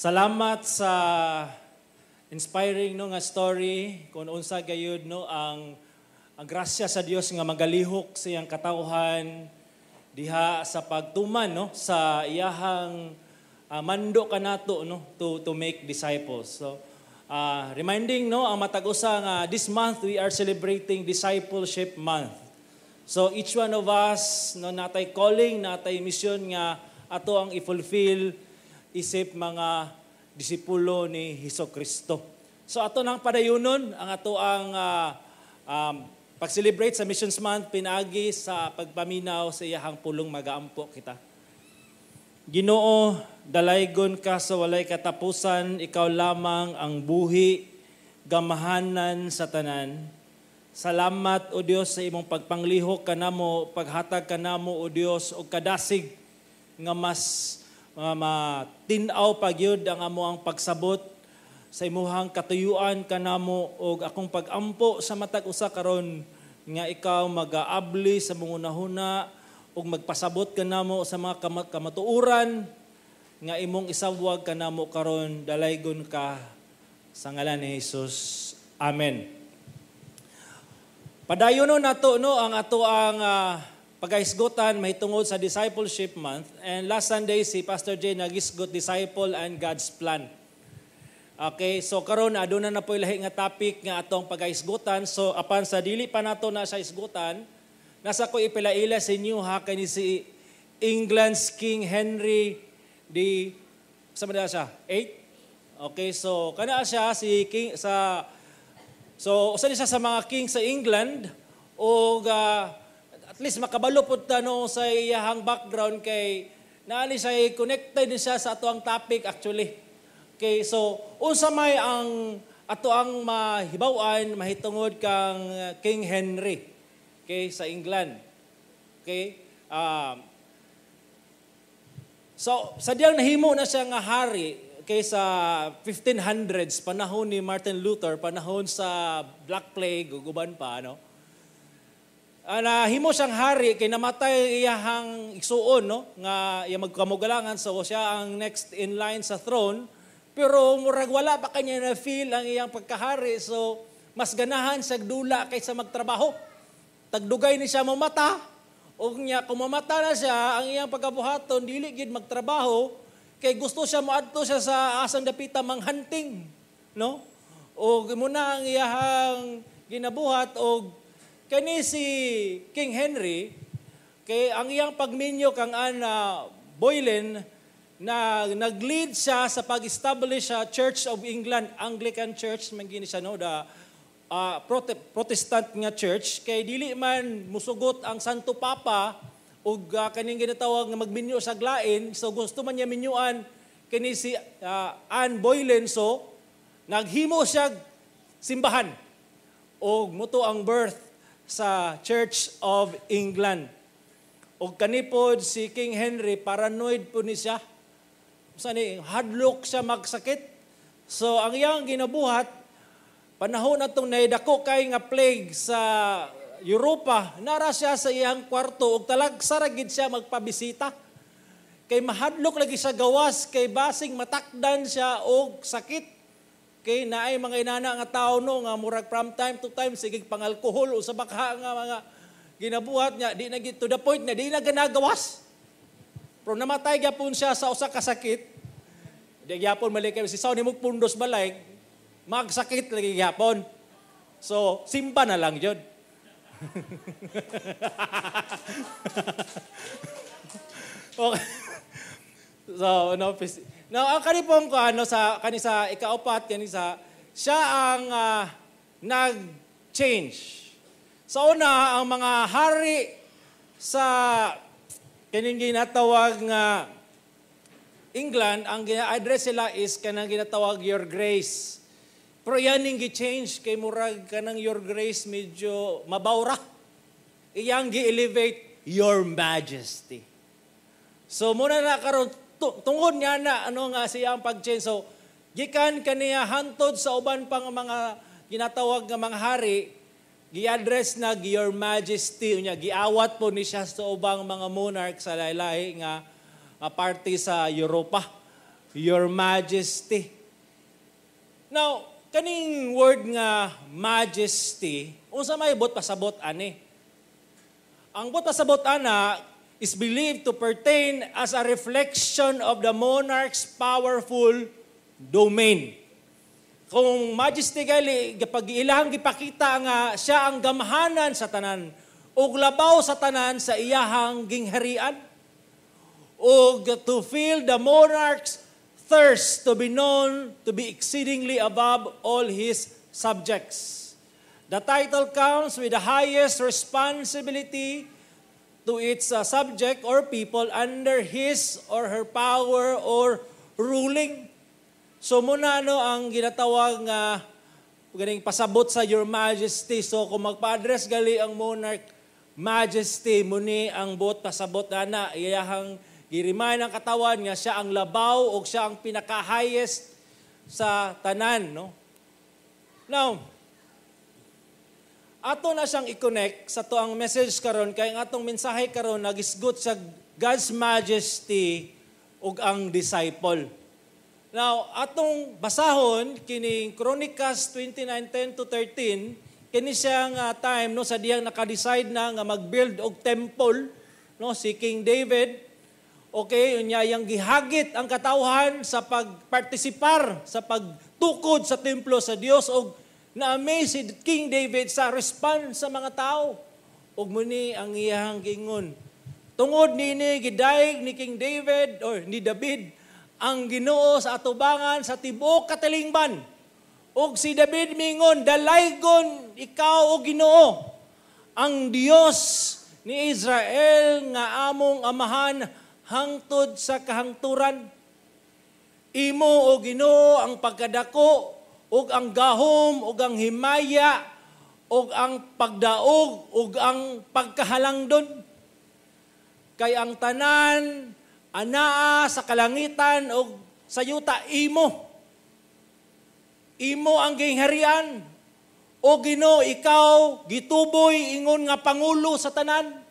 Salamat sa inspiring no nga story kung unsa gayud no ang ang grasya sa Dios nga magalihok sa siyang katawhan diha sa pagtuman no sa iyahang uh, mando kanato no to to make disciples. So uh, reminding no ang matag usa nga this month we are celebrating discipleship month. So each one of us no natay calling, natay mission nga ato ang i-fulfill isip mga disipulo ni Hiso Kristo. So ato nang padayunon ang ato ang uh, um, pag-celebrate sa Missions Month pinagi sa pagpaminaw sa iyahang pulong magaampo kita. Ginoo, dalaygon ka sa walay katapusan, ikaw lamang ang buhi, gamahanan sa tanan. Salamat o Diyos sa imong pagpanglihok kanamo, paghatag kanamo o Diyos og kadasig nga mas mga matinaw pagyud ang amo ang pagsabot sa imuhang katuyuan kanamo og akong pagampo sa matag usa karon nga ikaw magaabli sa mga mungunahuna ug magpasabot kanamo sa mga kam- kamatuuran nga imong isawag kanamo karon dalaygon ka sa ngalan ni Hesus. Amen. Padayon no nato no ang ato ang uh, pag-aisgutan may tungod sa Discipleship Month. And last Sunday, si Pastor Jay nagisgot Disciple and God's Plan. Okay, so karon aduna na po lahi nga topic nga atong pag So apan sa dili pa nato na sa isgutan, nasa ko ipilaila sa inyo ha kani si England's King Henry di sa man siya 8 Okay so kana siya si King sa So usa siya sa mga king sa England o uh, least makabalo po ta no sa iyahang background kay naali siya connected din siya sa atoang topic actually. Okay, so unsa may ang ato ang mahibaw-an mahitungod kang uh, King Henry okay sa England. Okay? Um, so sadyang nahimo na siya nga hari okay, sa 1500s, panahon ni Martin Luther, panahon sa Black Plague, guguban pa, ano? Ah, na himo siyang hari kay namatay iyang isuon no nga iya magkamugalangan so siya ang next in line sa throne pero murag wala pa kanya na feel ang iyang pagkahari so mas ganahan sa dula kaysa magtrabaho tagdugay ni siya mamata o niya kumamata na siya ang iyang pagkabuhaton dili gid magtrabaho kay gusto siya moadto siya sa asang dapita hunting no o muna ang iyang ginabuhat og Kani si King Henry, kay ang iyang pagminyo kang ana Boylen, na nag-lead siya sa pag-establish sa Church of England, Anglican Church, mangini siya no, da, uh, prote- Protestant nga church, kay dili man musugot ang Santo Papa, o uh, ah, kaning ginatawag nga magminyo sa glain, so gusto man niya minyuan, kini si uh, ah, Anne Boylen, so naghimo siya simbahan, o muto ang birth sa Church of England. O kanipod si King Henry, paranoid po ni siya. Sa ni, hadlok siya magsakit. So ang iyang ginabuhat, panahon na naidako kay nga plague sa Europa, nara siya sa iyang kwarto ug talag saragid siya magpabisita. Kay mahadlok lagi siya gawas kay basing matakdan siya og sakit kay naay mga inana nga tao no nga murag from time to time sige pang alcohol o sa bakha nga mga ginabuhat niya di na to the point na di na ganagawas. Pero namatay gyapon siya sa usa ka sakit. Di gyapon malikay si Saw ni pundos balay magsakit lagi gyapon. So simba na lang jud. okay. So, no, Now, ang kanipong ano, sa, kanisa ikaapat, kanisa, siya ang uh, nag-change. Sa una, ang mga hari sa kanang ginatawag nga uh, England, ang gina-address sila is kanang ginatawag Your Grace. Pero yan yung gi-change kay Murag kanang Your Grace medyo mabawra. Iyang gi-elevate Your Majesty. So muna na karon tungod nga na ano nga siya ang pag-change. So, gikan kaniya hantod sa uban pang mga ginatawag nga mga hari, gi-address na your majesty unya giawat po ni siya sa ubang mga monarch sa lahi nga uh, party sa Europa. Your majesty. Now, kaning word nga majesty, unsa may bot pasabot ani? Ang bot pasabot ana is believed to pertain as a reflection of the monarch's powerful domain. Kung majestically, kapag ilang gipakita nga siya ang gamhanan sa tanan, o labaw sa tanan sa iyahang gingharian, o to feel the monarch's thirst to be known to be exceedingly above all his subjects. The title comes with the highest responsibility to its uh, subject or people under his or her power or ruling. So muna ano ang ginatawag nga uh, ganing pasabot sa your majesty. So kung magpa-address gali ang monarch, majesty muni ang bot pasabot ana iyahang girimay ang katawan nga siya ang labaw o siya ang pinaka-highest sa tanan no. Now, ato na siyang i-connect sa tuang message karon kay ang atong mensahe karon nagisgot sa God's majesty ug ang disciple. Now, atong basahon kining Chronicles 29:10 to 13 kini siyang uh, time no sa diyang naka-decide na nga mag-build og temple no si King David. Okay, unya yang gihagit ang katawhan sa pag-participar sa pagtukod sa templo sa Dios og na-amaze King David sa response sa mga tao. Ug muni ang iyang gingon. Tungod ni ni gidayeg ni King David or ni David ang Ginoo sa atubangan sa tibuok katilingban. Ug si David mingon, dalaygon ikaw o Ginoo, ang Dios ni Israel nga among amahan hangtod sa kahangturan. Imo o Ginoo ang pagkadako ug ang gahom ug ang himaya ug ang pagdaog ug ang pagkahalangdon kay ang tanan anaa sa kalangitan ug sa yuta imo imo ang gingharian o Ginoo ikaw gituboy ingon nga pangulo sa tanan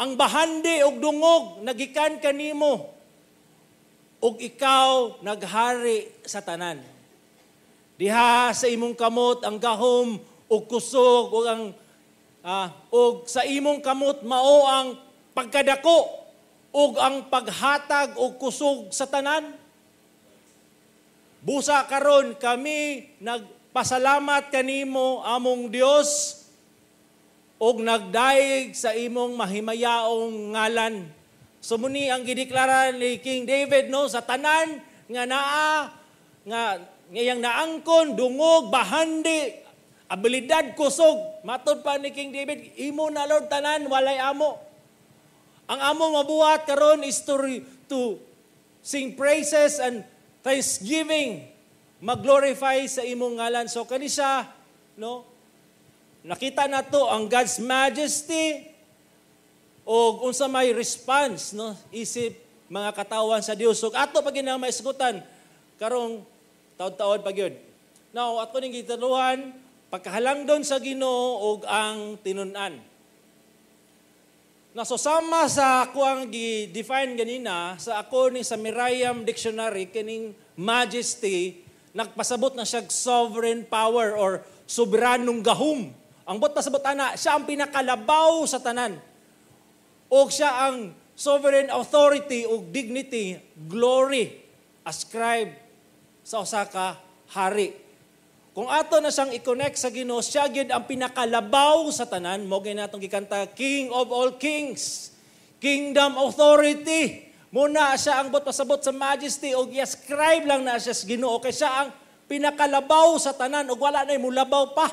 ang bahandi og dungog nagikan kanimo ug ikaw naghari sa tanan. Diha sa imong kamot ang gahom ug kusog ug ang ah, ug sa imong kamot mao ang pagkadako ug ang paghatag ug kusog sa tanan. Busa karon kami nagpasalamat kanimo among Dios ug nagdayeg sa imong mahimayaong ngalan. So muni ang gideklara ni King David no sa tanan nga naa nga ngayang naangkon dungog bahandi abilidad kusog matud pa ni King David imo na Lord tanan walay amo. Ang amo mabuhat karon is to, to sing praises and thanksgiving maglorify sa imong ngalan. So kanisa no nakita nato ang God's majesty o unsa may response no isip mga katawan sa Dios ug so, ato pa gina maisgutan karong taud-taud pa gyud now ato ning pagkahalang pagkahalangdon sa Ginoo ug ang tinun-an na so sama sa ako ang gi-define ganina sa ako ni sa Merriam dictionary kining majesty nagpasabot na siya sovereign power or soberanong gahum ang bot pasabot ana siya ang pinakalabaw sa tanan o siya ang sovereign authority o dignity, glory, ascribe sa usa hari. Kung ato na siyang i-connect sa Ginoo, siya gyud ang pinakalabaw sa tanan, mo gyud natong gikanta King of all kings, kingdom authority. Muna siya ang bot pasabot sa majesty o i-ascribe lang na siya sa Ginoo kay siya ang pinakalabaw sa tanan ug wala na mulabaw pa.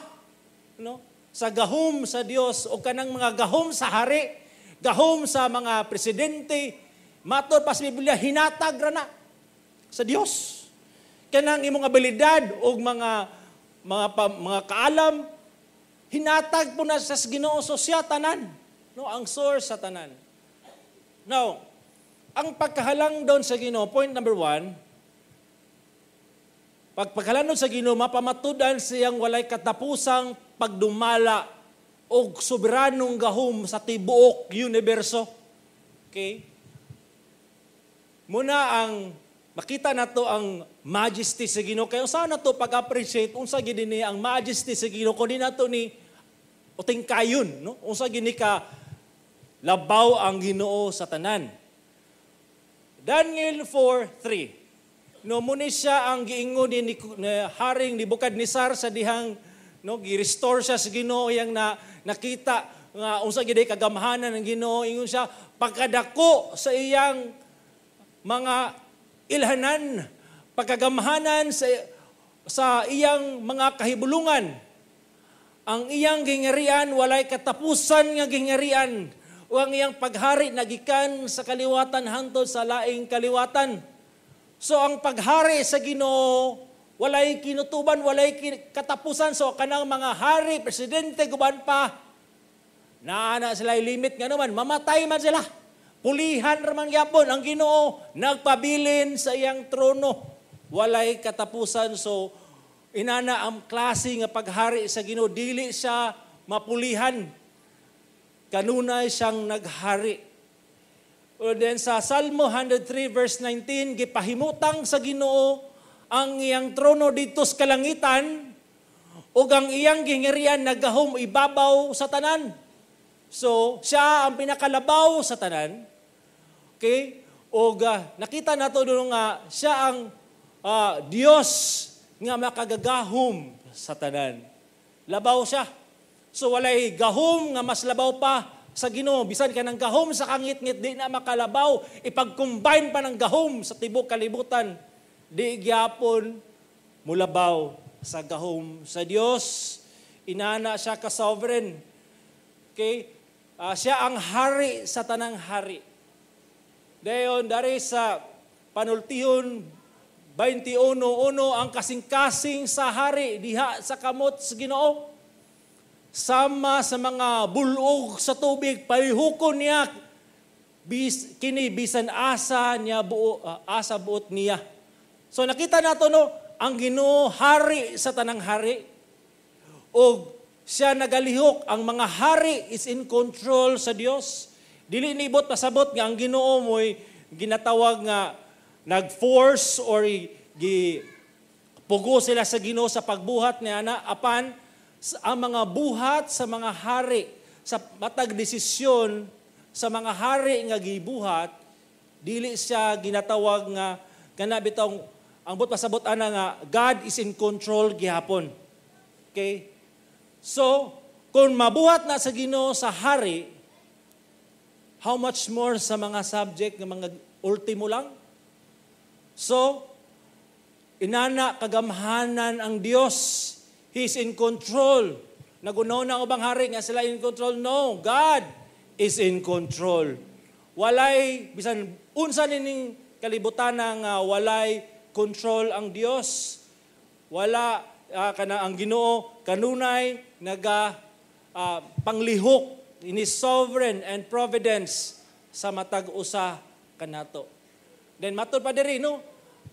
No? Sa gahom sa Dios o kanang mga gahom sa hari gahom sa mga presidente, matod pas Biblia, hinatag ra na sa Dios. Kanang imong abilidad o mga mga pa, mga kaalam hinatag po na sa Ginoo so siya tanan. No, ang source sa tanan. Now, ang pagkahalang doon sa Ginoo, point number one, pagpaghalang doon sa Ginoo, mapamatudan siyang walay katapusang pagdumala o soberanong gahom sa tibuok universo. Okay? Muna ang makita nato ang majesty sa Ginoo kay usa to pag-appreciate unsa gid ni ang majesty sa Ginoo kun nato ni uting kayon no unsa gid ka labaw ang Ginoo sa tanan. Daniel 4:3 No muna siya ang giingon ni, ni, ni Haring Nebukadnezar sa dihang no gi-restore siya sa Ginoo yang na nakita nga unsa gid kagamhanan ng Ginoo ingon siya pagkadako sa iyang mga ilhanan pagkagamhanan sa sa iyang mga kahibulungan ang iyang gingerian walay katapusan nga gingerian o ang iyang paghari nagikan sa kaliwatan hangtod sa laing kaliwatan so ang paghari sa Ginoo walay kinutuban, walay katapusan. So, kanang mga hari, presidente, guban pa, naana sila limit nga naman, mamatay man sila. Pulihan raman yapon ang ginoo, nagpabilin sa iyang trono. Walay katapusan. So, inana ang klase nga paghari sa ginoo, dili siya mapulihan. Kanunay siyang naghari. O then sa Salmo 103 verse 19, gipahimutang sa ginoo, ang iyang trono dito sa kalangitan ug ang iyang gingirian nagahom ibabaw sa tanan. So, siya ang pinakalabaw sa tanan. Okay? O uh, ah, nakita nato doon nga siya ang uh, ah, Dios nga makagagahom sa tanan. Labaw siya. So walay gahom nga mas labaw pa sa Ginoo. Bisan ka ng gahom sa kangit-ngit di na makalabaw, ipagcombine pa ng gahom sa tibok kalibutan di gyapon mulabaw sa gahom sa Dios inana siya ka sovereign okay uh, siya ang hari sa tanang hari dayon dari sa panultihon 21:1 ang kasing-kasing sa hari diha sa kamot sa Ginoo sama sa mga bulog sa tubig palihukon niya bis, kini bisan asa niya buo, uh, asa buot niya So nakita nato no, ang Ginoo hari sa tanang hari o siya nagalihok ang mga hari is in control sa Dios. Dili nibot pasabot nga ang Ginoo mo'y ginatawag nga nagforce or gi pugo sila sa Ginoo sa pagbuhat ni ana apan ang mga buhat sa mga hari sa matag desisyon sa mga hari nga gibuhat dili siya ginatawag nga kana bitong ang but pasabot ana nga God is in control gihapon. Okay? So, kung mabuhat na sa Ginoo sa hari, how much more sa mga subject ng mga ultimo lang? So, inana kagamhanan ang Dios. He's in control. Nagunaw na ubang hari nga sila in control. No, God is in control. Walay bisan unsa nining kalibutan nga walay control ang Dios. Wala uh, kana ang Ginoo kanunay naga uh, panglihok in His sovereign and providence sa matag usa kanato. Then matod pa diri no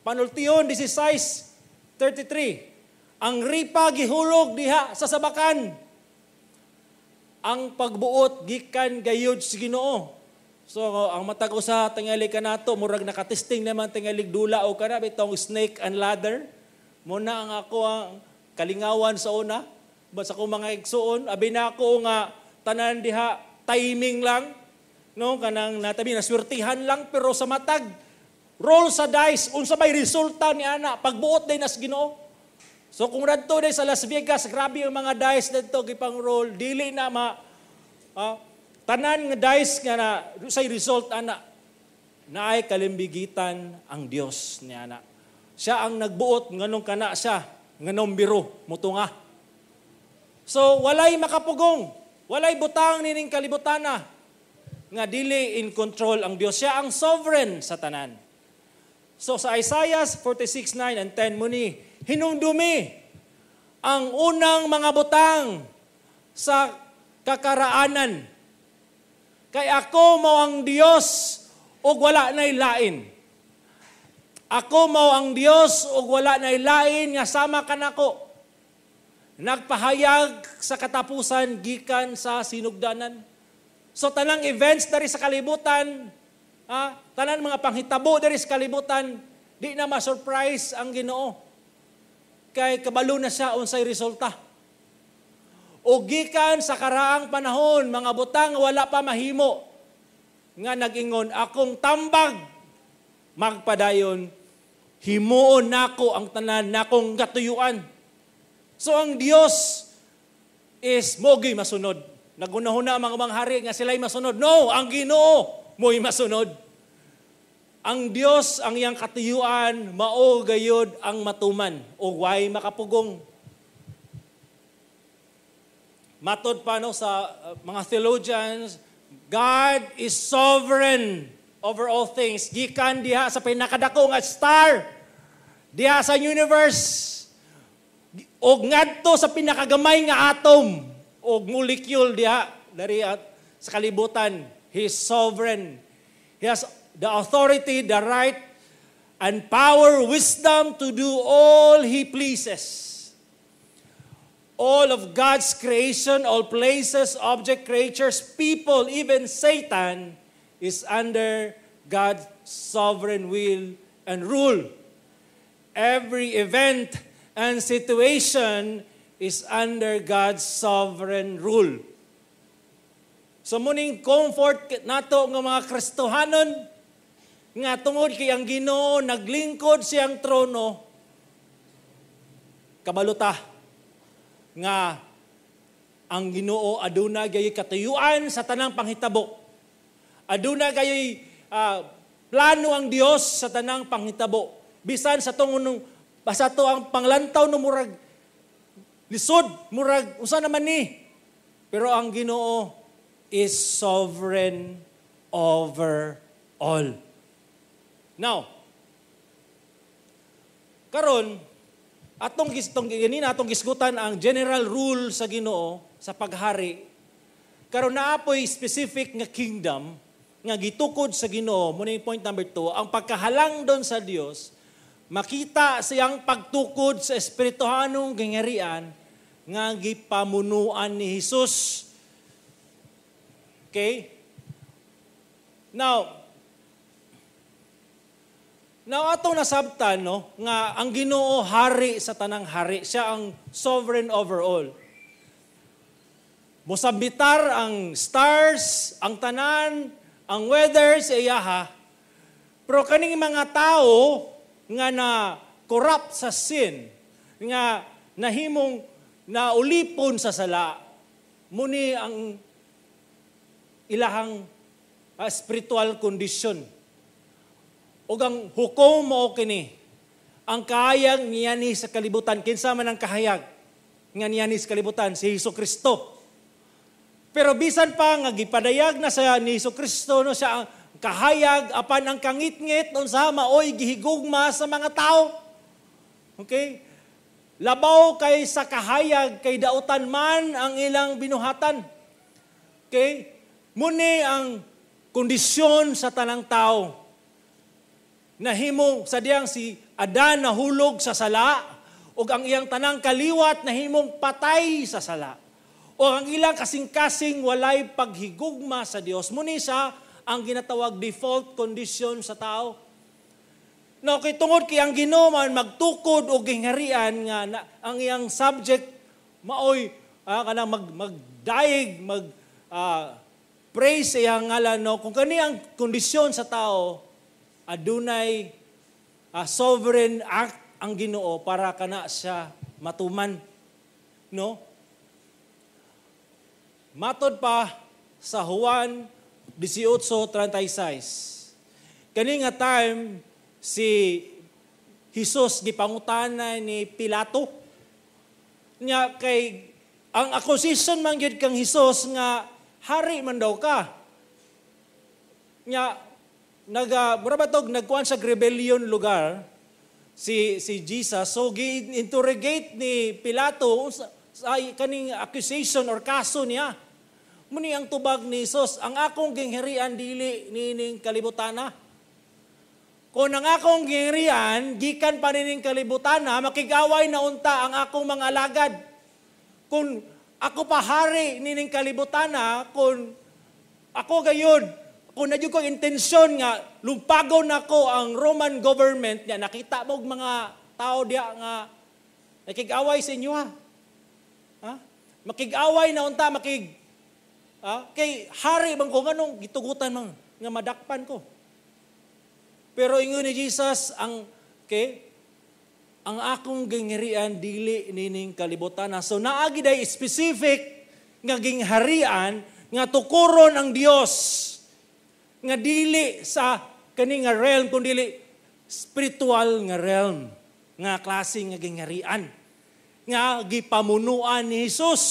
panultiyon 16:33 ang ripa gihulog diha sa sabakan ang pagbuot gikan gayud sa Ginoo So, ang matag usa tingali nato murag nakatesting naman tingali dula o kana bitong snake and ladder. Mo na ang ako ang kalingawan sa una. basta ko mga igsuon, abi na ako nga tanan diha timing lang. No, kanang natabi na swertihan lang pero sa matag roll sa dice unsa may resulta ni ana pagbuot day nas Ginoo. So kung radto day sa Las Vegas, grabe ang mga dice dito gipang roll, dili na ma ah, Tanan nga dais nga na, say result ana, na ay kalimbigitan ang Dios niya na. Siya ang nagbuot, nganong kana siya, nganong biro, mutunga. So, walay makapugong, walay butang nining kalibutan na, nga dili in control ang Dios. Siya ang sovereign sa tanan. So sa Isaiah 46:9 and 10 muni, hinumdumi ang unang mga butang sa kakaraanan Kay ako mao ang Dios ug wala nay lain. Ako mao ang Dios ug wala nay lain nga sama kanako. Nagpahayag sa katapusan gikan sa sinugdanan. So tanang events dari sa kalibutan, ha, tanang mga panghitabo dari sa kalibutan, di na ma-surprise ang Ginoo. Kay kabalo na siya unsay resulta o gikan sa karaang panahon, mga butang wala pa mahimo, nga nagingon, akong tambag, magpadayon, himuon nako ang tanan nakong katuyuan. So ang Dios is mogi masunod. Nagunahon na mga mga hari nga sila'y masunod. No, ang Ginoo mo'y masunod. Ang Dios ang iyang katuyuan mao gayod ang matuman o way makapugong. Matod pa no, sa uh, mga theologians, God is sovereign over all things. Gikan diha sa pinakadako nga star, diha sa universe, og ngadto sa pinakagamay nga atom, og molecule diha dari at sa kalibutan. He is sovereign. He has the authority, the right, and power, wisdom to do all He pleases all of God's creation, all places, object, creatures, people, even Satan is under God's sovereign will and rule. Every event and situation is under God's sovereign rule. So muning comfort nato nga mga Kristohanon nga tungod kay ang Ginoo naglingkod siyang trono kabaluta nga ang Ginoo aduna gayoy katuyuan sa tanang panghitabo. Aduna gayoy uh, ah, plano ang Dios sa tanang panghitabo. Bisan sa tungon basa to ang panglantaw no murag lisod, murag usa naman ni. Pero ang Ginoo is sovereign over all. Now, karon at tong, gistong ganina tong gisgutan ang general rule sa Ginoo sa paghari. Karon naapoy specific nga kingdom nga gitukod sa Ginoo, muna yung point number two, ang pagkahalang doon sa Dios, makita siyang pagtukod sa espirituhanong gangyarian nga gipamunuan ni Hesus. Okay? Now, Now ato nasabtan no nga ang Ginoo hari sa tanang hari, siya ang sovereign over all. Mosabitar ang stars, ang tanan, ang weather sa ha. Pero kaning mga tao nga na corrupt sa sin, nga nahimong na ulipon sa sala, muni ang ilahang uh, spiritual condition ug ang hukom mo kini ang kahayag niya ni sa kalibutan kinsa man ang kahayag nga niya ni sa kalibutan si Hesus Kristo pero bisan pa nga gipadayag na sa ni Hesus Kristo no siya kahayag apan ang kangitngit ngit unsa maoy gihigugma sa mga tao okay labaw kay sa kahayag kay daotan man ang ilang binuhatan okay muni ang kondisyon sa tanang tao nahimong sadyang si Adan nahulog sa sala ug ang iyang tanang kaliwat nahimong patay sa sala o ang ilang kasing-kasing walay paghigugma sa Dios muni ang ginatawag default condition sa tao na no, kay tungod kay ang Ginoo magtukod og gingharian nga na, ang iyang subject maoy ah, kanang mag magdayeg mag ah, praise sa iyang ngalan no kung kani ang kondisyon sa tao adunay uh, sovereign act ang Ginoo para kana siya matuman. No? Matod pa sa Juan 18:36. Kani nga time si Hesus gipangutana ni Pilato nya kay ang accusation man gyud kang Hesus nga hari man daw ka. Nya nag uh, ah, murabatog nagkuan sa rebellion lugar si si Jesus so gi interrogate ni Pilato sa, sa kaning accusation or kaso niya muni ang tubag ni Jesus ang akong gingherian dili nining kalibutana kung ang akong gingherian gikan pa nining kalibutana makigaway na unta ang akong mga alagad kung ako pa hari nining kalibutana kung ako gayud kung na ko intensyon nga lumpagon nako ang Roman government niya nakita mo mga tao diya nga nakig sa inyo ha. Ha? makig na unta makig ha? kay hari bang ko nganong gitugutan man nga madakpan ko. Pero ingon ni Jesus ang okay, ang akong gingharian dili nining kalibutan. So naagi day specific nga gingharian nga tukuron ang Dios nga dili sa kani nga realm kundi spiritual nga realm nga klase nga gingarian nga gipamunuan ni Hesus.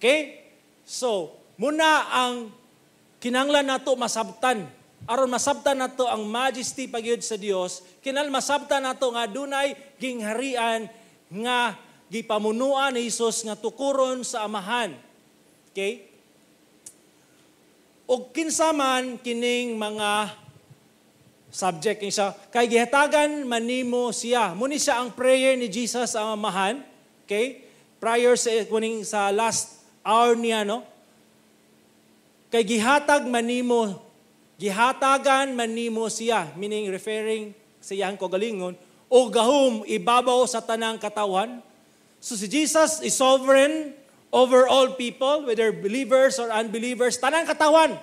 Okay? So, muna ang kinanglan nato masabtan aron masabtan nato ang majesty pagyud sa Dios, kinal masabtan nato nga dunay gingharian nga gipamunuan ni Hesus nga tukuron sa amahan. Okay? o kinsaman kining mga subject ni siya. Kay gihatagan manimo siya. Muni siya ang prayer ni Jesus ang amahan. Okay? Prior sa kuning sa last hour niya no. Kay gihatag manimo gihatagan manimo siya meaning referring sa iyang kogalingon o gahom ibabaw sa tanang katawan. So si Jesus is sovereign over all people, whether believers or unbelievers, tanang katawan.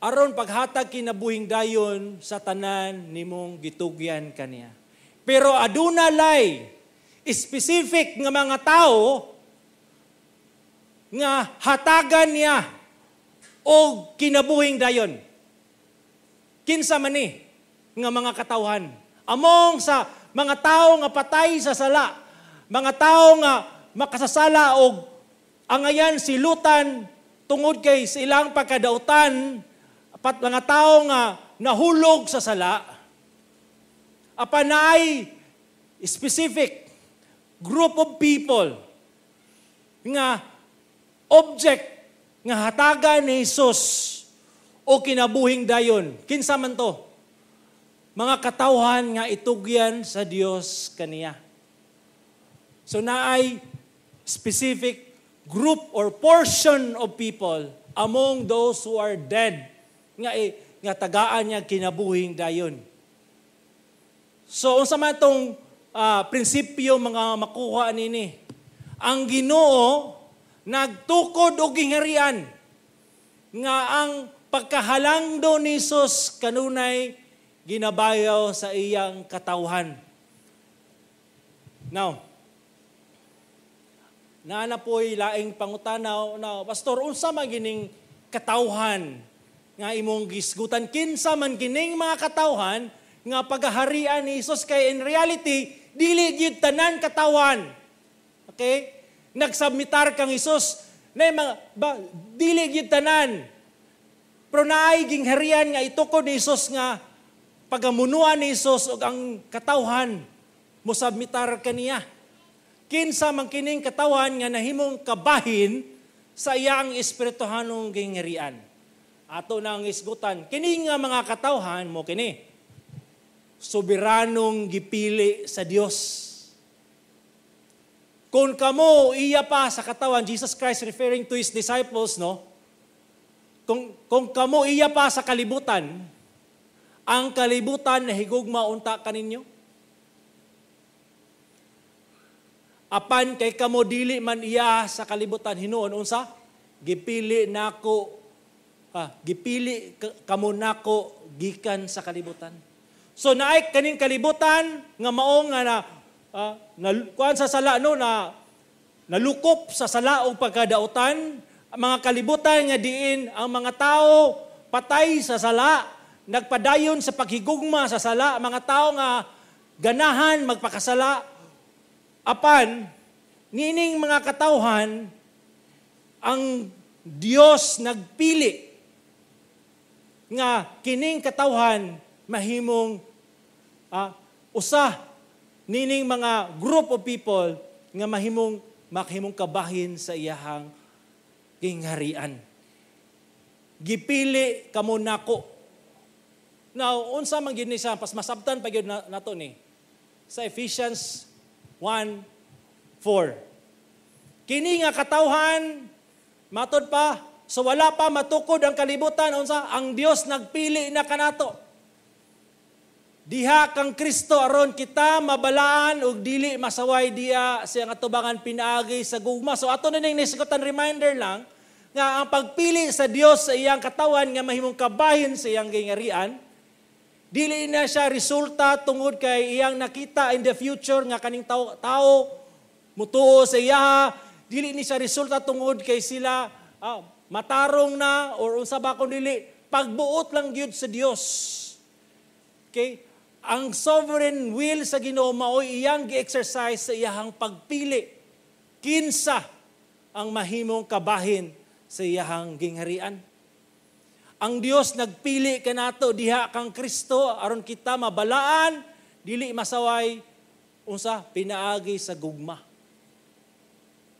Aron paghatag kinabuhing dayon sa tanan nimong gitugyan kaniya. Pero aduna lay specific nga mga tao nga hatagan niya o kinabuhing dayon. Kinsa man ni nga mga katawhan. Among sa mga tao nga patay sa sala, mga tao nga makasasala og angayan si Lutan tungod kay sa ilang pagkadautan apat mga tao nga nahulog sa sala apan naay specific group of people nga object nga hatagan ni Hesus o kinabuhing dayon kinsa man to mga katawhan nga itugyan sa Dios kaniya so naay specific group or portion of people among those who are dead. Nga, eh, nga tagaan niya kinabuhing dayon. So, unsa man tong uh, prinsipyo mga makuha nini? Ang Ginoo nagtukod og gingharian nga ang pagkahalangdo ni Jesus kanunay ginabayaw sa iyang katawhan. Now, na napoy laing pangutanaw na pastor unsa man gining katawhan nga imong gisgutan kinsa man gining mga katawhan nga pagaharian ni Hesus kay in reality dili gyud tanan katawhan okay nagsubmitar kang Hesus na mga ba, dili gyud tanan pero naay ging harian nga itukod ni Hesus nga pagamunuan ni Hesus og ang katawhan mo submitar kaniya kinsa man kining katawan nga nahimong kabahin sa iyang espirituhanong gingerian. Ato na ang isgutan, kini nga mga katawhan mo kini. Soberanong gipili sa Dios. Kung kamo iya pa sa katawan, Jesus Christ referring to his disciples, no? Kung, kung kamo iya pa sa kalibutan, ang kalibutan nahigugma unta kaninyo? Apan kay kamo dili man iya sa kalibutan hinuon unsa? Gipili nako ah, gipili kamo nako gikan sa kalibutan. So naay kaning kalibutan nga maong nga na ah, na kuan sa sala no na nalukop sa sala og pagkadaotan, mga kalibutan nga diin ang mga tao patay sa sala, nagpadayon sa paghigugma sa sala, mga tao nga ganahan magpakasala, Apan, nining mga katawhan, ang Dios nagpili nga kining katawhan mahimong uh, usa nining mga group of people nga mahimong makahimong kabahin sa iyahang gingharian. Gipili kamo nako. Now, unsa man gyud ni siya pas masabtan pa gyud nato ni sa Ephesians 1:4. Kini nga katauhan matod pa so wala pa matukod ang kalibutan unsa ang Dios nagpili na kanato. Diha kang Kristo aron kita mabalaan ug dili masaway diya sa atubangan pinaagi sa gugma. So ato na ning nisgutan reminder lang nga ang pagpili sa Dios sa iyang katawan nga mahimong kabahin sa iyang gingarian Dili na siya resulta tungod kay iyang nakita in the future nga kaning tao, tao mutuo sa iya. Dili ni siya resulta tungod kay sila ah, matarong na or unsa ba kung dili. Pagbuot lang gyud sa Dios. Okay? Ang sovereign will sa Ginoo mao iyang gi-exercise sa iyang pagpili. Kinsa ang mahimong kabahin sa iyang gingharian. Ang Dios nagpili kanato diha kang Kristo aron kita mabalaan dili masaway unsa pinaagi sa gugma.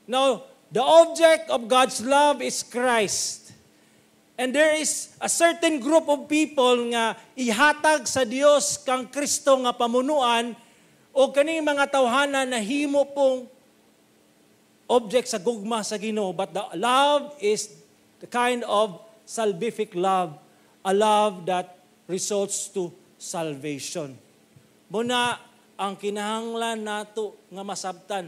Now, the object of God's love is Christ. And there is a certain group of people nga ihatag sa Dios kang Kristo nga pamunuan o kaning mga tawhana na himo pong object sa gugma sa Ginoo but the love is the kind of salvific love, a love that results to salvation. Muna, ang kinahanglan nato nga masabtan.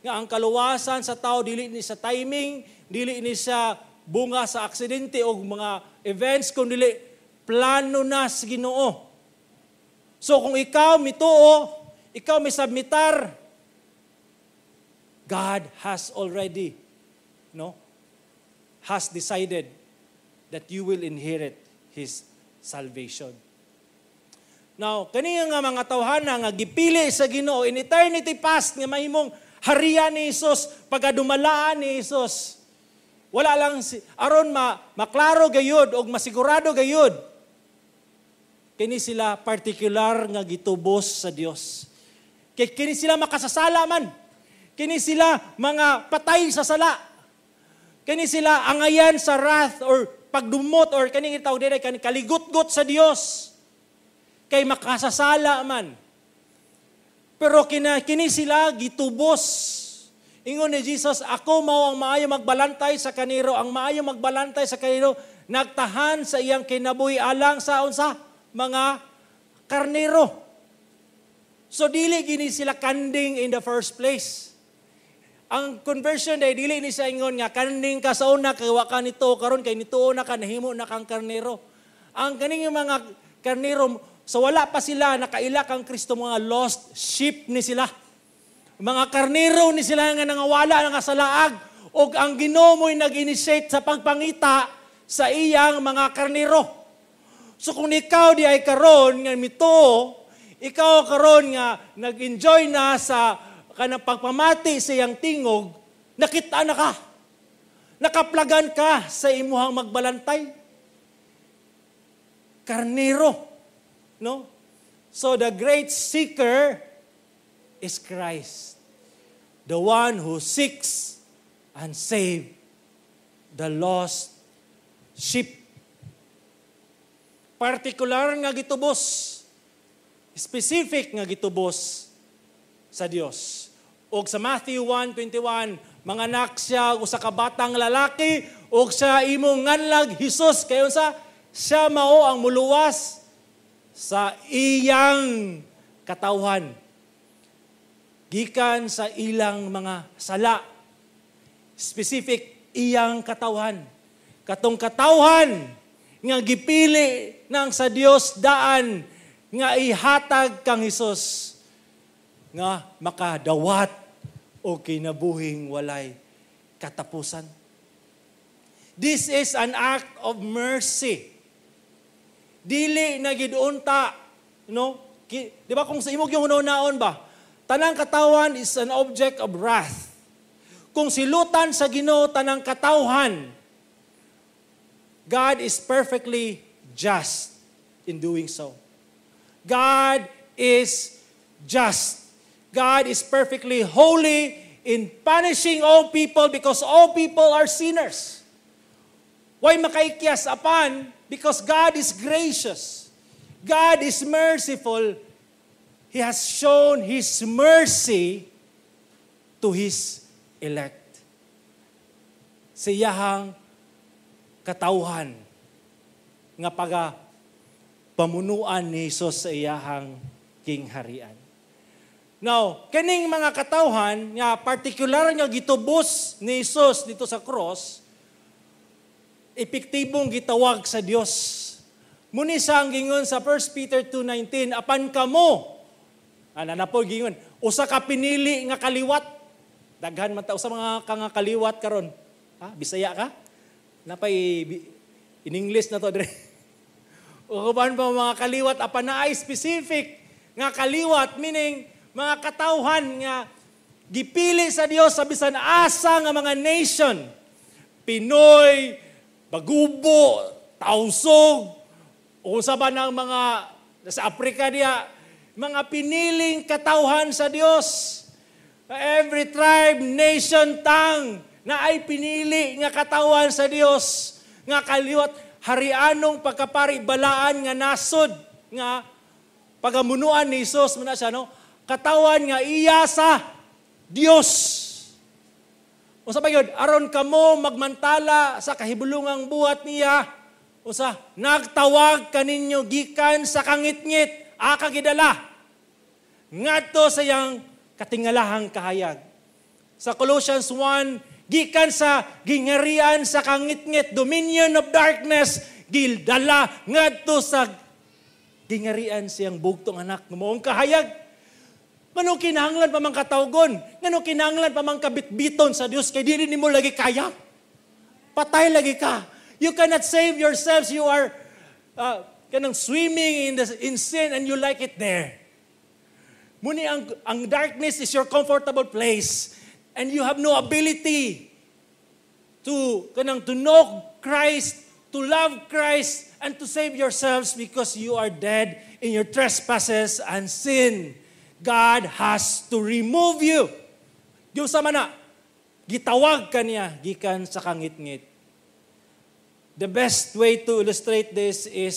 Nga ang kaluwasan sa tao, dili ni sa timing, dili ni sa bunga sa aksidente o mga events, kung dili, plano na sa ginoo. So kung ikaw mituo, ikaw may submitar, God has already, no? Has decided that you will inherit His salvation. Now, kaniya nga mga tawhana nga gipili sa Ginoo in eternity past nga mahimong hariya ni Hesus pagadumalaan ni Hesus. Wala lang si aron ma maklaro gayud og masigurado gayud kini sila particular nga gitubos sa Dios. Kay kini sila makasasala man. Kini sila mga patay sa sala. Kini sila angayan sa wrath or pagdumot or kaning itaw dire kan kaligot-got sa Dios kay makasasala man. Pero kina kini sila gitubos. Ingon ni Jesus, ako mao ang maayo magbalantay sa kaniro, ang maayo magbalantay sa kaniro nagtahan sa iyang kinabuhi alang sa unsa mga karnero. So dili gini sila kanding in the first place ang conversion day dili ni sa ingon nga kaning kasauna kay wa ka nito karon kay nituo na ka nahimo na kang karnero. Ang kaning mga karnero so wala pa sila nakaila kang Kristo mga lost sheep ni sila. Mga karnero ni sila nga nangawala nga sa laag og ang Ginoo mo'y nag-initiate sa pagpangita sa iyang mga karnero. So kung ikaw di ay karon nga mito, ikaw karon nga nag-enjoy na sa kanang pagpamati sa iyang tingog, nakita na ka. Nakaplagan ka sa imuhang magbalantay. Karnero. No? So the great seeker is Christ. The one who seeks and save the lost sheep. Partikular nga gitubos. Specific nga gitubos sa Dios. O sa Matthew 1.21, mga anak siya o sa kabatang lalaki o sa imong nganlag Hesus kayon sa siya mao ang muluwas sa iyang katawhan. Gikan sa ilang mga sala. Specific iyang katawhan. Katong katawhan nga gipili nang sa Dios daan nga ihatag kang Hesus nga makadawat o kinabuhing walay katapusan. This is an act of mercy. Dili na gidunta, no? Di ba kung sa imong yung hunaon ba? Tanang katawan is an object of wrath. Kung silutan sa Ginoo tanang katawhan, God is perfectly just in doing so. God is just God is perfectly holy in punishing all people because all people are sinners. Why makaikyas apan? Because God is gracious. God is merciful. He has shown His mercy to His elect. Siyahang katauhan nga paga pamunuan ni Hesus sa iyahang kingharian. Now, kining mga katawhan nga partikular nga gitubos ni Hesus dito sa cross, epektibong gitawag sa Dios. Muni sa ang gingon sa 1 Peter 2:19, apan kamo ana na po gingon, usa ka pinili nga kaliwat. Daghan man ta usa mga ka kaliwat karon. Ha, Bisaya ka? Napay in English na to dire. Uban pa mga kaliwat apan naay specific nga kaliwat meaning mga katauhan nga gipili sa Dios sa bisan asa nga mga nation. Pinoy, Bagubo, Tausog, usa ba ng mga sa Afrika diya, mga piniling katauhan sa Dios. Every tribe, nation, tang na ay pinili nga katauhan sa Dios nga kaliwat harianong pagkapari balaan nga nasod nga pagamunuan ni Hesus man siya no katawan nga iya sa Dios. Usa sa pagod, aron kamo magmantala sa kahibulungang buhat niya, Usa nagtawag kaninyo gikan sa kangitngit ngit ah, aka gidala, ngadto sa yang katingalahang kahayag. Sa Colossians 1, gikan sa gingarian sa kangitngit dominion of darkness, gildala ngadto sa gingarian siyang bugtong anak ang kahayag. Ngano kinahanglan pa man katawgon? Ngano kinahanglan pa man kabitbiton sa Dios kay diri nimo lagi kaya? Patay lagi ka. You cannot save yourselves. You are uh, kanang swimming in the in sin and you like it there. Muni ang ang darkness is your comfortable place and you have no ability to kanang to know Christ, to love Christ and to save yourselves because you are dead in your trespasses and sin. God has to remove you. Diyo sa mana, gitawag ka niya, gikan sa kangit-ngit. The best way to illustrate this is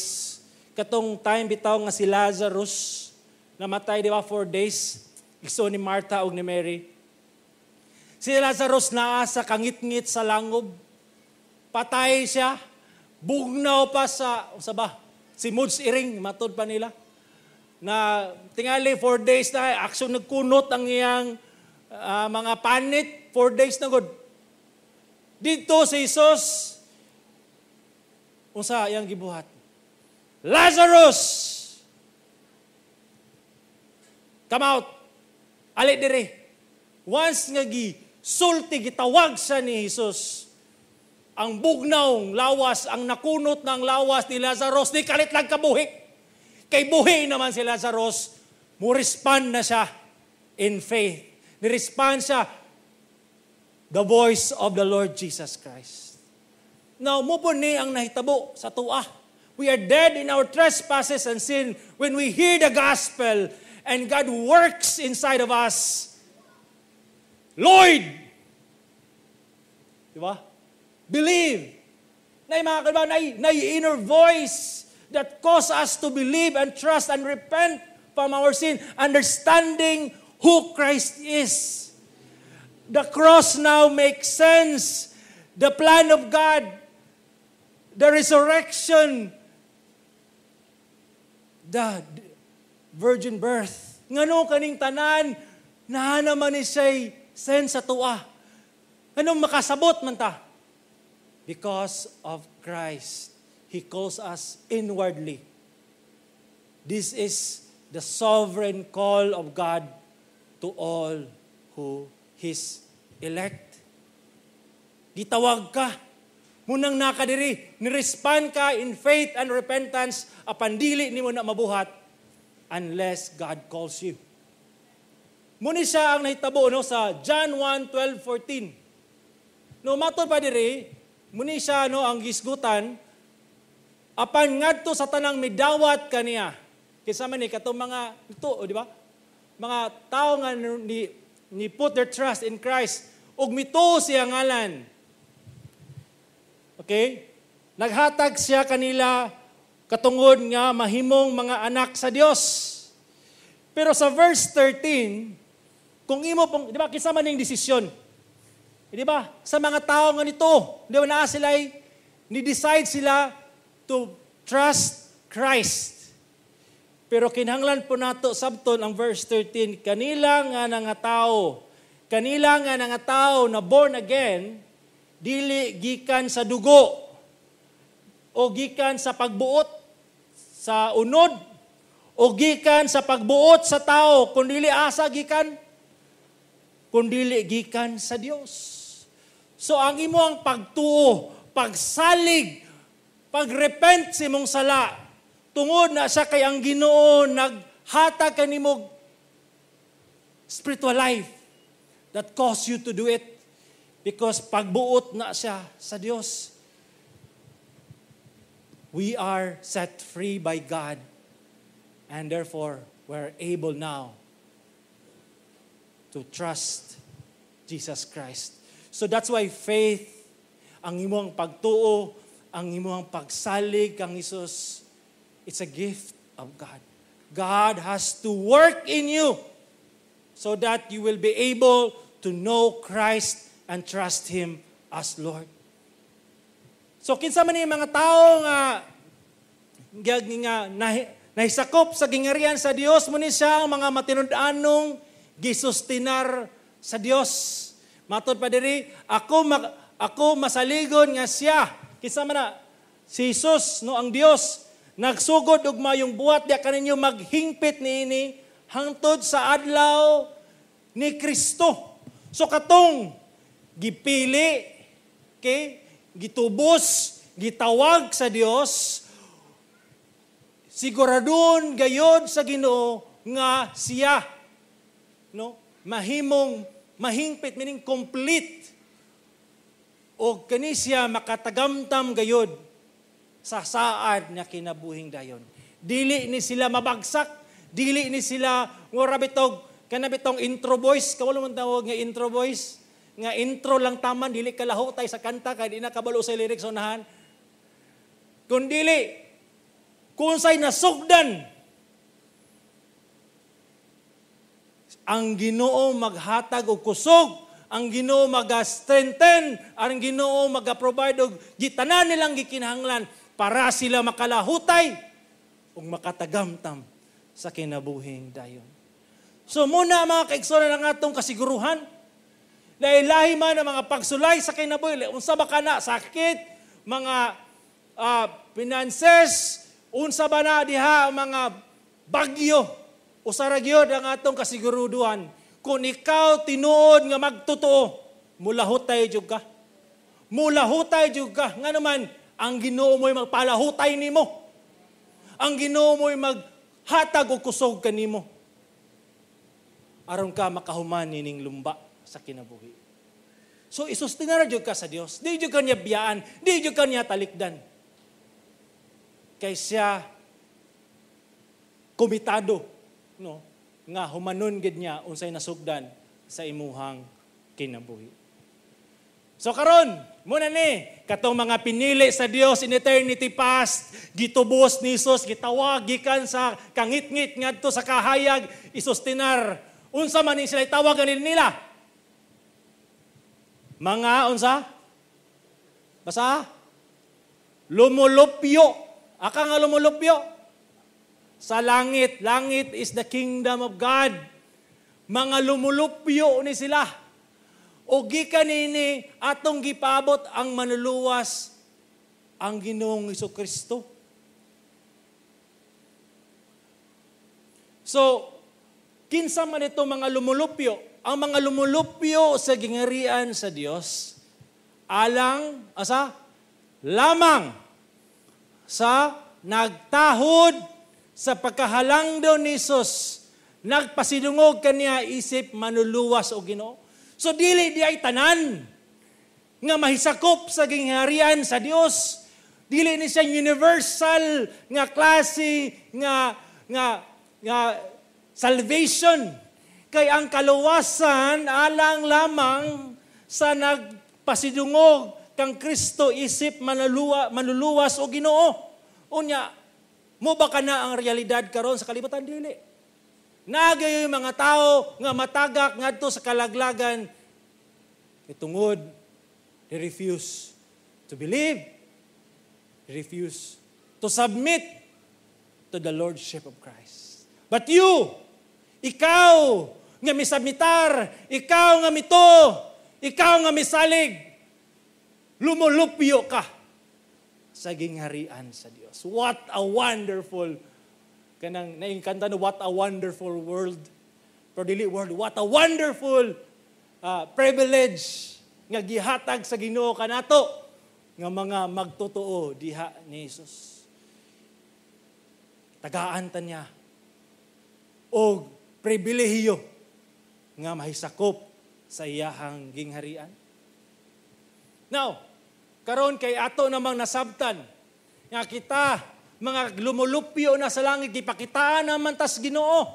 katong time bitaw nga si Lazarus, namatay, di ba, four days, iso ni Martha o ni Mary. Si Lazarus naa sa kangit-ngit sa langob. Patay siya. Bugnaw pa sa, sa ba? Si Moods Iring, matod pa nila na tingali four days na akso nagkunot ang iyang uh, mga panit four days na god dito si Jesus unsa iyang gibuhat Lazarus come out ali dire once nga gi sulti gitawag sa ni Jesus ang bugnaw lawas ang nakunot ng lawas ni Lazarus ni kalit lang kabuhi Kay buhay naman si Lazarus, mo respond na siya in faith. Ni-respond siya the voice of the Lord Jesus Christ. Now, mo po ni ang nahitabo sa tuwa. We are dead in our trespasses and sin when we hear the gospel and God works inside of us. Lloyd! Di ba? Believe. Na yung mga kalba, na, na inner voice that cause us to believe and trust and repent from our sin, understanding who Christ is. The cross now makes sense. The plan of God, the resurrection, the virgin birth. Ngano kaning tanan, nahana man ni say sense sa tuwa. Anong makasabot man ta? Because of Christ. He calls us inwardly. This is the sovereign call of God to all who His elect. Gitawag ka. Munang nakadiri, nirespond ka in faith and repentance apan dili nimo na mabuhat unless God calls you. Muni siya ang nahitabo no, sa John 1, 12, 14. No, matod pa diri, muni siya no, ang gisgutan Apan ngadto sa tanang midawat kaniya. Kisa ni katong mga ito, di ba? Mga tao nga ni, ni put their trust in Christ ug mito siya ngalan. Okay? Naghatag siya kanila katungod nga mahimong mga anak sa Dios. Pero sa verse 13, kung imo pong, di ba, kisama ning desisyon. di ba? Sa mga tao nga nito, di ba naa sila ni decide sila to trust Christ. Pero kinahanglan po nato sabton ang verse 13, kanila nga nga tao, kanila nga nga tao na born again, dili gikan sa dugo o gikan sa pagbuot sa unod o gikan sa pagbuot sa tao kun dili asa gikan kun dili gikan sa Dios. So ang imo ang pagtuo, pagsalig Pagrepent si mong sala, tungod na siya kay ang ginoo naghatag kanimo spiritual life that cause you to do it because pagbuot na siya sa Dios. We are set free by God and therefore we're able now to trust Jesus Christ. So that's why faith, ang imong pagtuo ang imuhang pagsalig kang Isus, it's a gift of God. God has to work in you so that you will be able to know Christ and trust Him as Lord. So kinsa man mga tao nga gag nga nahisakop sa gingarian sa Dios mo ni siya ang mga matinud-anong gisustinar sa Dios. Matod pa diri, ako ako masaligon nga siya Kinsa na si Jesus no ang Diyos, nagsugod og mayong buhat diya kaninyo maghingpit niini hangtod sa adlaw ni Kristo. So katong gipili, okay? gitubos, gitawag sa Dios siguradon gayod sa Ginoo nga siya no mahimong mahingpit meaning complete o kani makatagamtam gayod sa saad nga kinabuhing dayon. Dili ni sila mabagsak, dili ni sila ngora bitog kanabitong intro voice, kawalo man tawag nga intro voice, nga intro lang taman dili kalahutay sa kanta kay di na sa lyrics unahan. Kun dili say nasugdan ang Ginoo maghatag og kusog ang Ginoo maga ang Ginoo maga-provide og gitanan nilang gikinahanglan para sila makalahutay ug makatagamtam sa kinabuhing dayon. So muna mga kaigsoon ng atong kasiguruhan, lahi-lahi man ang mga pagsulay sa kinabuhi, unsa ba kana sakit, mga uh, finances, unsa ba na diha mga bagyo, usa ra gyud ang atong kasiguruduhan kung ikaw tinuod nga magtotoo, mulahutay jud ka. Mulahutay jud ka. Nga naman, ang Ginoo mo'y magpalahutay nimo. Ang Ginoo mo'y maghatag og kusog kanimo. Aron ka makahuman ning lumba sa kinabuhi. So isustinara jud ka sa Dios. Di jud kanya biyaan, di jud kanya talikdan. Kay siya komitado, no? nga humanon gid niya unsay nasugdan sa imuhang kinabuhi. So karon, muna ni katong mga pinili sa Dios in eternity past, gitubos ni Hesus, gitawag gikan sa kangitngit ngadto sa kahayag isustinar. Unsa man ni sila itawag ganin nila? Mga unsa? Basa? Lumulupyo. Aka nga lumulupyo sa langit. Langit is the kingdom of God. Mga lumulupyo ni sila. O gikanini atong gipabot ang manuluwas ang Ginoong Iso Kristo. So, kinsa man ito mga lumulupyo, ang mga lumulupyo sa gingarian sa Dios alang asa lamang sa nagtahod sa pagkahalang daw ni Jesus, nagpasidungog kaniya isip manuluwas o Ginoo. So dili di ay tanan nga mahisakop sa gingharian sa Dios. Dili ni siya universal nga klase nga nga nga salvation kay ang kaluwasan alang lamang sa nagpasidungog kang Kristo isip manuluwa, manluluwas o Ginoo. Unya, mo ba na ang realidad karon sa kalibutan? Dili. Nagayo yung mga tao nga matagak ngadto sa kalaglagan itungod they refuse to believe they refuse to submit to the lordship of Christ but you ikaw nga misamitar ikaw nga mito ikaw nga misalig lumulupyo ka sa gingharian sa Dios. What a wonderful kanang naingkanta no what a wonderful world. Pero dili world, what a wonderful uh, privilege nga gihatag sa Ginoo kanato nga mga magtotoo diha ni Jesus. Tagaan ta niya og pribilehiyo nga mahisakop sa iyahang gingharian. Now, Karon kay ato namang nasabtan nga kita mga lumulupyo na sa langit gipakitaan naman tas Ginoo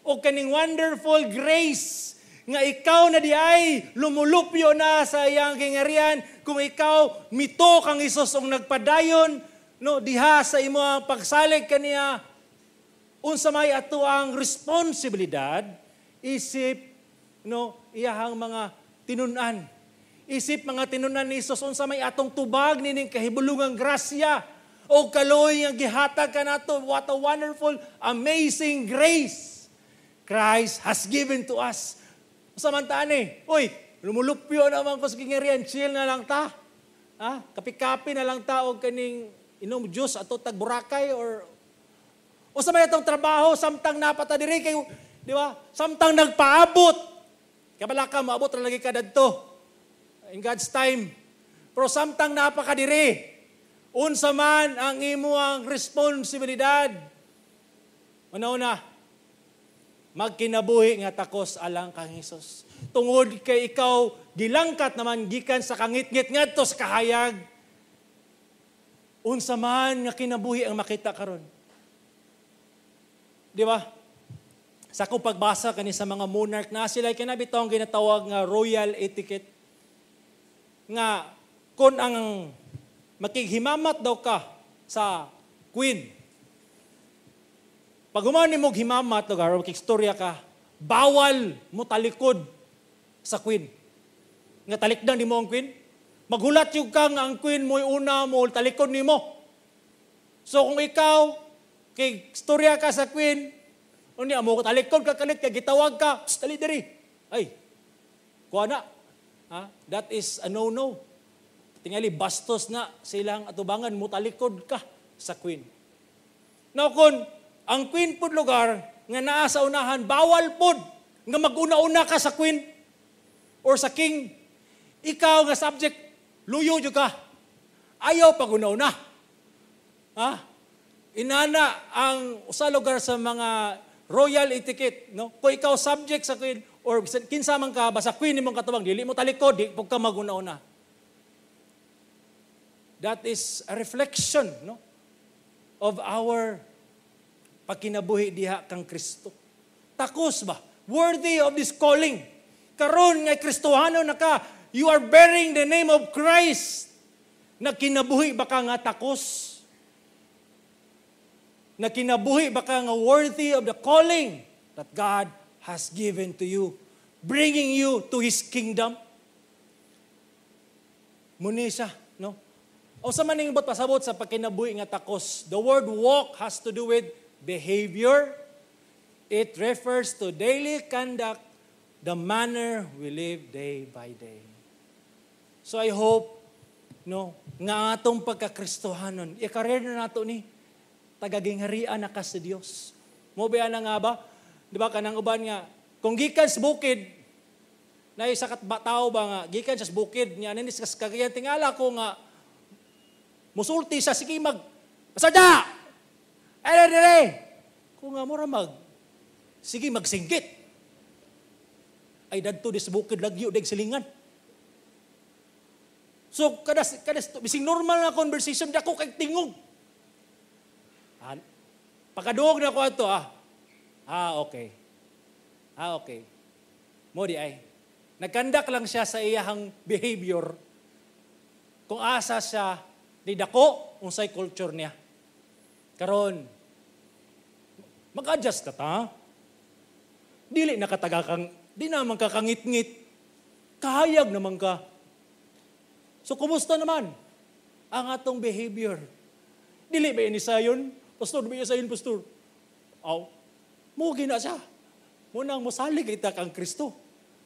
o kaning wonderful grace nga ikaw na di ay lumulupyo na sa iyang kingarian kung ikaw mito kang Isus ang nagpadayon no diha sa imo ang pagsalig kaniya unsa may ato ang responsibilidad isip no iyahang mga tinunan Isip mga tinunan ni Isos, unsa may atong tubag nining kahibulungang grasya o kaloy ang gihatag kanato. What a wonderful, amazing grace Christ has given to us. Samantaan eh, uy, lumulupyo naman ko sa kingerian, chill na lang ta. Ha? Kapikapi na lang ta o kaning inom juice ato tag Boracay or o sa may atong trabaho samtang napata diri kay di ba? Samtang nagpaabot. Kabala ka maabot ra lagi ka dadto in God's time. Pero samtang napakadiri, unsa man ang imo ang responsibilidad. Una-una, magkinabuhi nga takos alang kang Hesus. Tungod kay ikaw gilangkat naman gikan sa kangitngit ngadto sa kahayag. Unsa man nga kinabuhi ang makita karon. Di ba? Sa akong pagbasa kanin sa mga monarch na sila kinabitong ginatawag nga royal etiquette nga kon ang makighimamat daw ka sa queen. Pag humaw ni mo himamat daw ka, makikstorya ka, bawal mo talikod sa queen. Nga talikdan ni mo ang queen. Maghulat yung kang ang queen mo una mo, talikod ni mo. So kung ikaw, kay ka sa queen, unya mo talikod ka kalit, kay gitawag ka, sa dali, Ay, kuha na, Ha? That is a no-no. Tingali, bastos na silang atubangan, mutalikod ka sa queen. Now kun, ang queen pod lugar nga naa sa unahan, bawal pod nga maguna-una ka sa queen or sa king. Ikaw nga subject, luyo jud ka. Ayaw paguna-una. Ha? Inana ang usa lugar sa mga royal etiquette, no? Kung ikaw subject sa queen, or kinsamang ka queen imong katawang dili mo talikod di pagka maguna-una. That is a reflection no of our pagkinabuhi diha kang Kristo. Takos ba? Worthy of this calling. Karon nga Kristohano naka you are bearing the name of Christ. na kinabuhi baka nga takos? na kinabuhi baka nga worthy of the calling that God has given to you, bringing you to His kingdom. Muni siya, no? O sa maningbot pasabot sa pagkinabuhi nga takos. The word walk has to do with behavior. It refers to daily conduct, the manner we live day by day. So I hope no nga atong pagkakristohanon ikarer na nato ni tagaging tagagingharian na ka sa Dios mo ba na nga ba Di ba, kanang uban nga, kung gikan sa bukid, na isa kat tao ba nga, gikan sa bukid niya, ninis kas kagayan tingala ko nga, musulti sa sige mag masadya! Ere, ere! Kung nga mura mag, sige magsinggit. Ay dadto di sa bukid lagyo deg silingan. So kada kada bising normal na conversation di dako kay tingog. Ah, pakaduog na ko ato ah. Ah, okay. Ah, okay. Mo di ay. Nagkandak lang siya sa iyahang behavior kung asa siya ni dako unsay culture niya. Karon, mag-adjust ka ta. Dili na kataga kang, di naman ka kangit-ngit. Kahayag naman ka. So, kumusta naman ang atong behavior? Dili ba ini sayon? Pastor, ba sayon, pastor? Aw, mo gina siya. Mo nang mosalig kita kang Kristo.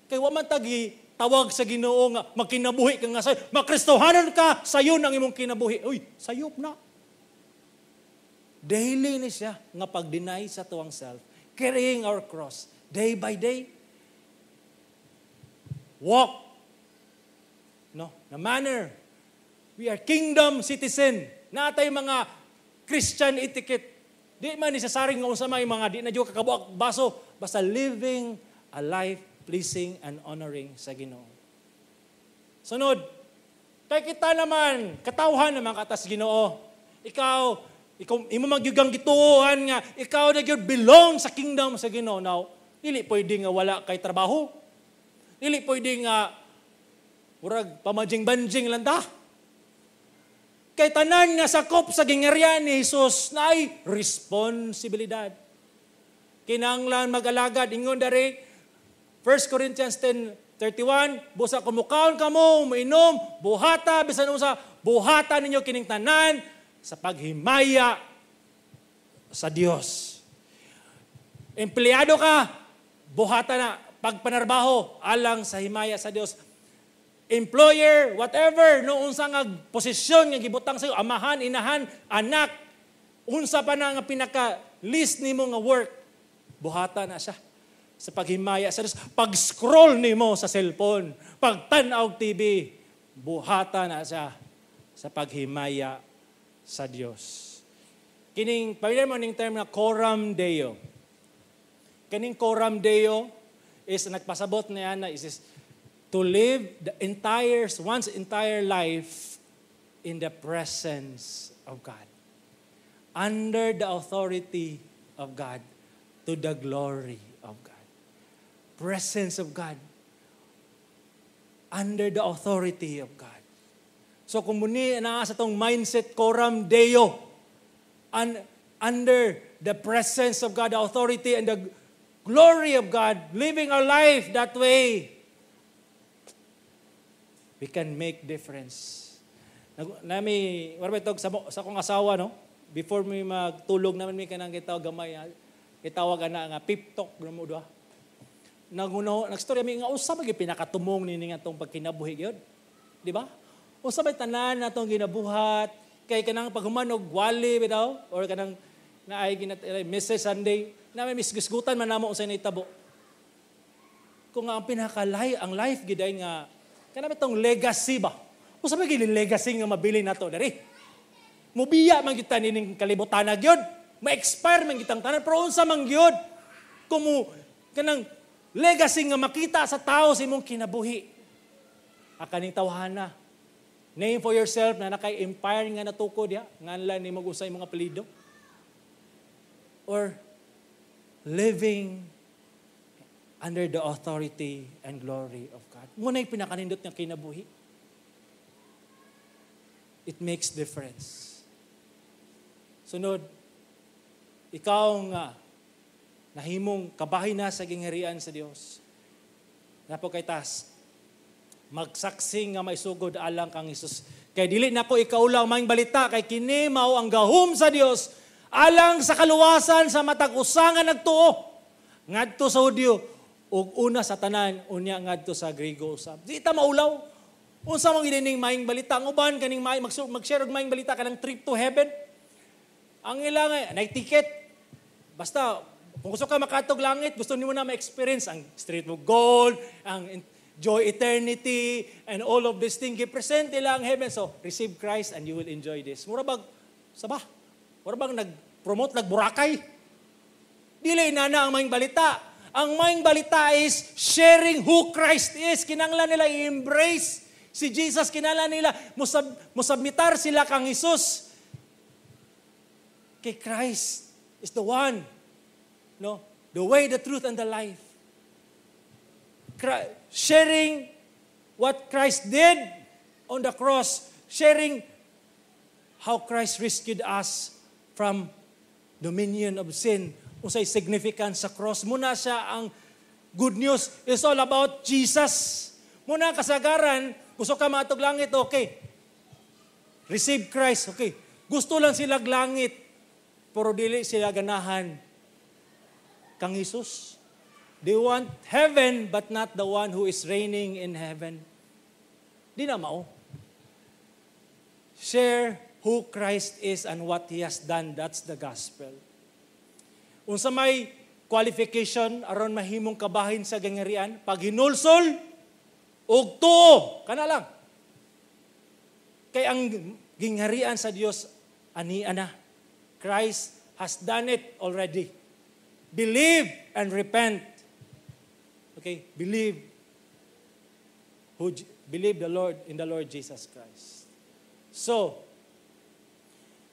Kay wa man tagi tawag sa Ginoo nga magkinabuhi ka nga sayo. Makristohanon ka, sayo nang imong kinabuhi. Uy, sayop na. Daily ni siya nga pagdeny sa tuwang self, carrying our cross day by day. Walk no, na manner. We are kingdom citizen. Na Natay mga Christian etiquette Di man saring nga unsa may mga di na jud kakabuak baso basta living a life pleasing and honoring sa Ginoo. Sunod, kay kita naman, katawhan naman katas Ginoo. Ikaw, ikaw imo magyugang gituohan nga ikaw na gyud belong sa kingdom sa Ginoo. Now, dili pwede nga wala kay trabaho. Dili pwede nga murag pamajing-banjing lang ta kay tanan nga sakop sa gingerya ni Jesus na ay responsibilidad. Kinanglan mag-alagad, ingon dari, 1 Corinthians 10:31, busa kumukaon kamo, mainom, buhata, bisan usa, buhata ninyo kining tanan sa paghimaya sa Dios. Empleyado ka, buhata na pagpanarbaho alang sa himaya sa Dios employer, whatever, no unsa nga posisyon nga gibutang sa'yo, amahan, inahan, anak, unsa pa na nga pinaka-list nimo nga work, buhata na siya sa paghimaya sa Diyos. Pag-scroll nimo sa cellphone, pag pagtanaw TV, buhata na siya sa paghimaya sa Diyos. Kining, pamilya mo ning term na coram deo. Kining coram deo is nagpasabot niya na is, is to live the entire, one's entire life in the presence of God, under the authority of God, to the glory of God. Presence of God, under the authority of God. So kung muni naa sa tong mindset coram deo un, under the presence of God, the authority and the glory of God, living our life that way We can make difference. Nami, wala ba sa, sa kong asawa, no? Before mi magtulog naman mi kanang gitaw gamay, itawag na nga pip talk na mo Naguno, nagstorya mi nga usa ba pinakatumong ni nga tong pagkinabuhi gyud. Di ba? Usa ba tanan natong ginabuhat kay kanang paghumanog wali bitaw or kanang naay ginat eh, Mrs. Sunday na may misgusgutan man namo sa nitabo. Kung nga ang pinakalay ang life giday nga Kanami itong legacy ba? O sabi gili legacy nga mabili na ito dari. Mubiya man kita nining kalibutan na gyud. Ma-expire man kitang tanan. Pero unsa man gyud. Kumu, kanang legacy nga makita sa tao sa imong kinabuhi. Akaning tawhana. Name for yourself na nakay empire nga natukod ya. Nganlan ni mag-usay mga pelido. Or living under the authority and glory of God. Muna yung pinakanindot ng kinabuhi. It makes difference. Sunod, ikaw nga, nahimong kabahay na sa gingharian sa Dios. Napo kay tas, magsaksing nga maisugod alang kang Isus. Kay dili na ko ikaw lang maing balita, kay kinimaw ang gahum sa Dios, alang sa kaluwasan sa matag usangan nagtuo. Ngadto sa Hudyo, ug una sa tanan unya ngadto sa Grego usab. Di ta maulaw. Unsa man gining maayong balita ang uban kaning may mag-share og maayong balita kanang trip to heaven. Ang ilang nay ticket. Basta kung gusto ka makatog langit, gusto niyo na ma-experience ang street mo gold, ang joy eternity, and all of these things. Gipresent nila ang heaven. So, receive Christ and you will enjoy this. Mura bag, sabah, mura bag nag-promote, nagburakay. Dili na na ang maing balita. Ang maing balita is sharing who Christ is. Kinanglan nila i-embrace si Jesus. Kinanglan nila musab, musabmitar sila kang Jesus. Kay Christ is the one. No? The way, the truth, and the life. Christ, sharing what Christ did on the cross. Sharing how Christ rescued us from dominion of sin usay significance sa cross. Muna siya ang good news is all about Jesus. Muna kasagaran, gusto ka matog langit, okay. Receive Christ, okay. Gusto lang sila langit, pero dili sila ganahan kang Jesus. They want heaven, but not the one who is reigning in heaven. Di na mao. Share who Christ is and what He has done. That's the gospel unsa may qualification aron mahimong kabahin sa gangharian pag hinulsol og tuo kana lang kay ang gingharian sa Dios ani ana Christ has done it already believe and repent okay believe who believe the Lord in the Lord Jesus Christ so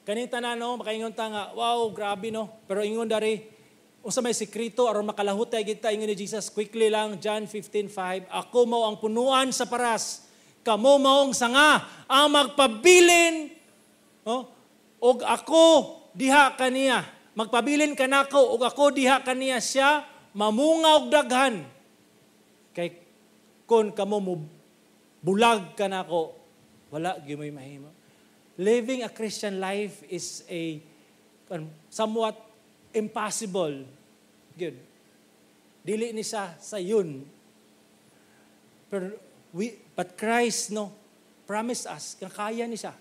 Kanita na no, makaingon ta nga, wow, grabe no. Pero ingon dari, unsa may sekreto aron makalahut tay kita ingon ni Jesus quickly lang John 15:5, ako mao ang punuan sa paras, kamo mao ang sanga ang magpabilin no? og ako diha kaniya. Magpabilin kanako og ako diha kaniya siya mamunga og daghan. Kay kon kamo mo bulag kanako, wala gyud mahimo living a Christian life is a ano, somewhat impossible. Good. Dili ni sa sayon. Pero we, but Christ, no, promised us, kaya ni siya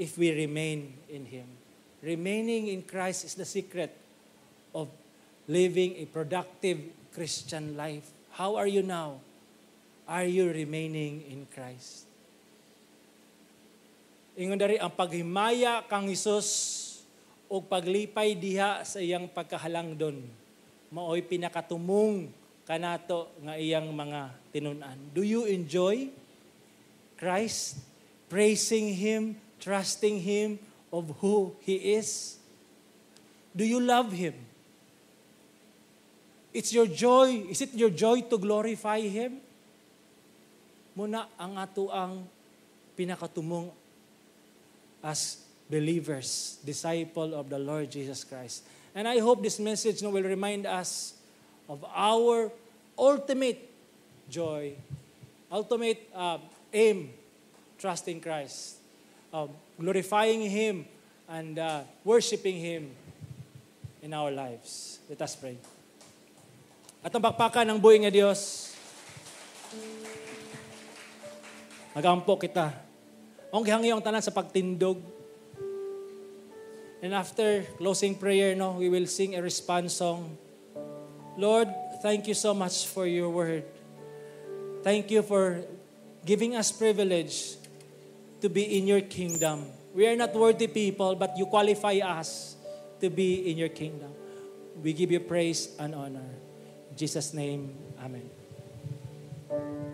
if we remain in Him. Remaining in Christ is the secret of living a productive Christian life. How are you now? Are you remaining in Christ? Ingon dari ang paghimaya kang Hesus o paglipay diha sa iyang pagkahalangdon. Maoy pinakatumong kanato nga iyang mga tinunan. Do you enjoy Christ? Praising Him, trusting Him of who He is? Do you love Him? It's your joy. Is it your joy to glorify Him? Muna ang ato ang pinakatumong as believers, disciple of the Lord Jesus Christ. And I hope this message will remind us of our ultimate joy, ultimate uh, aim, trusting Christ, uh, glorifying Him, and uh, worshiping Him in our lives. Let us pray. At ang ng buhay nga Diyos, kita Ang gihangyo ang tanan sa pagtindog. And after closing prayer, no, we will sing a response song. Lord, thank you so much for your word. Thank you for giving us privilege to be in your kingdom. We are not worthy people, but you qualify us to be in your kingdom. We give you praise and honor. In Jesus' name, Amen.